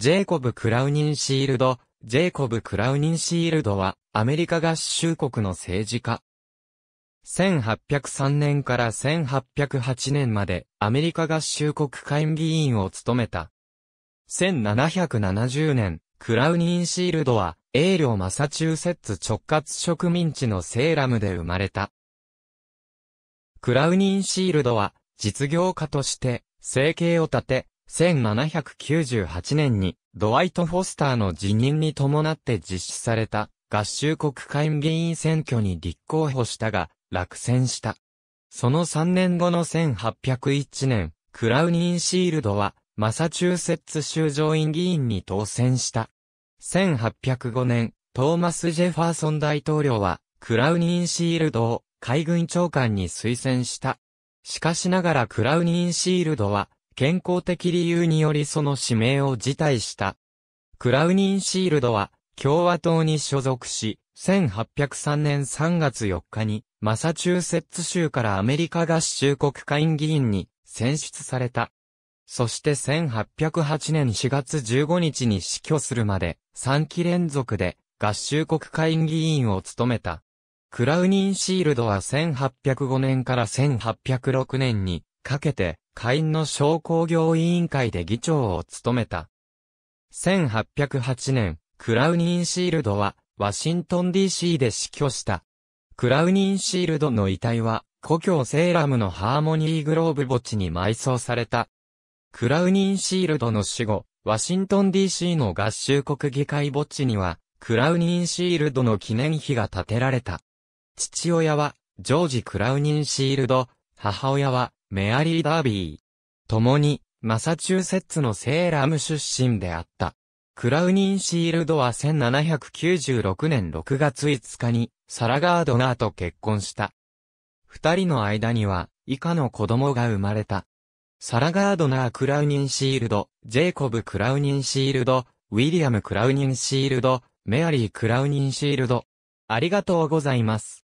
ジェイコブ・クラウニンシールド、ジェイコブ・クラウニンシールドは、アメリカ合衆国の政治家。1803年から1808年まで、アメリカ合衆国会議員を務めた。1770年、クラウニンシールドは、英領マサチューセッツ直轄植民地のセーラムで生まれた。クラウニンシールドは、実業家として、生計を立て、1798年にドワイト・フォスターの辞任に伴って実施された合衆国会議員選挙に立候補したが落選した。その3年後の1801年、クラウニンシールドはマサチューセッツ州上院議員に当選した。1805年、トーマス・ジェファーソン大統領はクラウニンシールドを海軍長官に推薦した。しかしながらクラウニンシールドは健康的理由によりその指名を辞退した。クラウニンシールドは共和党に所属し、1803年3月4日にマサチューセッツ州からアメリカ合衆国会議員に選出された。そして1808年4月15日に死去するまで3期連続で合衆国会議員を務めた。クラウニンシールドは1805年から1806年にかけて下院の商工業委員会で議長を務めた。1808年、クラウニンシールドは、ワシントン DC で死去した。クラウニンシールドの遺体は、故郷セーラムのハーモニーグローブ墓地に埋葬された。クラウニンシールドの死後、ワシントン DC の合衆国議会墓地には、クラウニンシールドの記念碑が建てられた。父親は、ジョージ・クラウニンシールド、母親は、メアリー・ダービー。共に、マサチューセッツのセーラム出身であった。クラウニンシールドは1796年6月5日に、サラ・ガードナーと結婚した。二人の間には、以下の子供が生まれた。サラ・ガードナー・クラウニンシールド、ジェイコブ・クラウニンシールド、ウィリアム・クラウニンシールド、メアリー・クラウニンシールド。ありがとうございます。